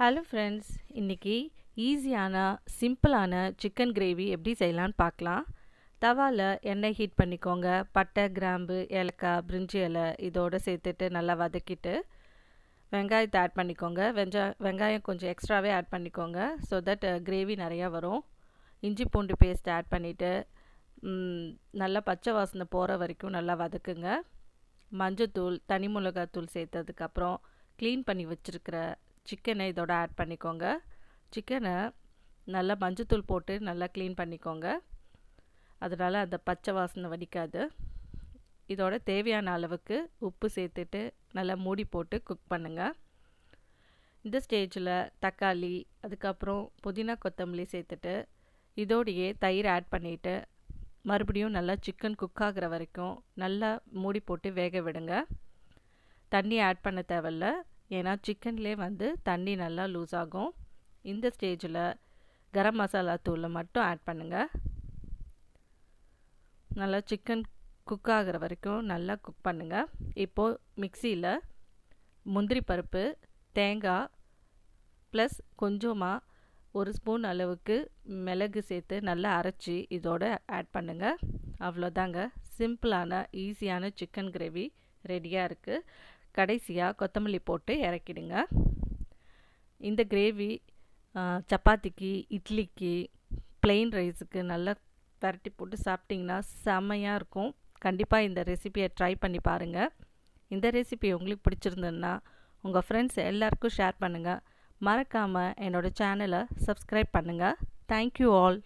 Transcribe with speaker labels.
Speaker 1: hello friends இன்றைக்கி ஈஸியான சிம்பிளான சிக்கன் கிரேவி எப்படி செய்யலான்னு பார்க்கலாம் தவாவில் எண்ணெய் ஹீட் பண்ணிக்கோங்க பட்டை கிராம்பு ஏலக்காய் பிரிஞ்சி இலை இதோடு சேர்த்துட்டு நல்லா வதக்கிட்டு வெங்காயத்தை ஆட் பண்ணிக்கோங்க வெஞ்சா வெங்காயம் கொஞ்சம் எக்ஸ்ட்ராவே ஆட் பண்ணிக்கோங்க ஸோ தட் கிரேவி நிறையா வரும் இஞ்சி பூண்டு பேஸ்ட் ஆட் பண்ணிவிட்டு நல்லா பச்சை வாசனை போகிற வரைக்கும் நல்லா வதக்குங்க மஞ்சத்தூள் தனி மிளகாத்தூள் சேர்த்ததுக்கப்புறம் க்ளீன் பண்ணி வச்சுருக்கிற சிக்கனை இதோட ஆட் பண்ணிக்கோங்க சிக்கனை நல்லா மஞ்சத்தூள் போட்டு நல்லா க்ளீன் பண்ணிக்கோங்க அதனால் அந்த பச்சை வாசனை வடிக்காது இதோட தேவையான அளவுக்கு உப்பு சேர்த்துட்டு நல்லா மூடி போட்டு குக் பண்ணுங்கள் இந்த ஸ்டேஜில் தக்காளி அதுக்கப்புறம் புதினா கொத்தமல்லி சேர்த்துட்டு இதோடையே தயிர் ஆட் பண்ணிவிட்டு மறுபடியும் நல்லா சிக்கன் குக் ஆகிற வரைக்கும் நல்லா மூடி போட்டு வேக விடுங்க தண்ணி ஆட் பண்ண தேவையில்ல ஏன்னா சிக்கன்லே வந்து தண்ணி நல்லா லூஸ் ஆகும் இந்த ஸ்டேஜில் கரம் மசாலா தூளை மட்டும் ஆட் பண்ணுங்கள் நல்லா சிக்கன் குக் ஆகிற வரைக்கும் நல்லா குக் பண்ணுங்கள் இப்போது மிக்சியில் முந்திரி பருப்பு தேங்காய் ப்ளஸ் கொஞ்சமாக ஒரு ஸ்பூன் அளவுக்கு மிளகு சேர்த்து நல்லா அரைச்சி இதோடு ஆட் பண்ணுங்கள் அவ்வளோதாங்க சிம்பிளான ஈஸியான சிக்கன் கிரேவி ரெடியாக இருக்குது கடைசியாக கொத்தமல்லி போட்டு இறக்கிடுங்க இந்த கிரேவி சப்பாத்திக்கு இட்லிக்கு ப்ளெயின் ரைஸுக்கு நல்லா பரட்டி போட்டு சாப்பிட்டிங்கன்னா செம்மையாக இருக்கும் கண்டிப்பாக இந்த ரெசிபியை ட்ரை பண்ணி பாருங்கள் இந்த ரெசிபி உங்களுக்கு பிடிச்சிருந்ததுன்னா உங்கள் ஃப்ரெண்ட்ஸ் எல்லாருக்கும் ஷேர் பண்ணுங்கள் மறக்காமல் என்னோடய சேனலை சப்ஸ்கிரைப் பண்ணுங்கள் தேங்க்யூ ஆல்